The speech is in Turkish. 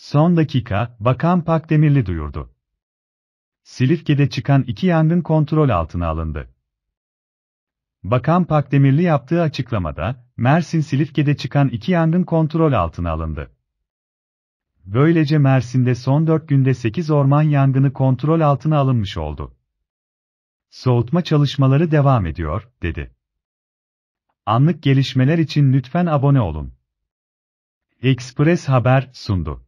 Son dakika, Bakan Pakdemirli duyurdu. Silifke'de çıkan iki yangın kontrol altına alındı. Bakan Pakdemirli yaptığı açıklamada, Mersin Silifke'de çıkan iki yangın kontrol altına alındı. Böylece Mersin'de son 4 günde 8 orman yangını kontrol altına alınmış oldu. Soğutma çalışmaları devam ediyor, dedi. Anlık gelişmeler için lütfen abone olun. Express Haber sundu.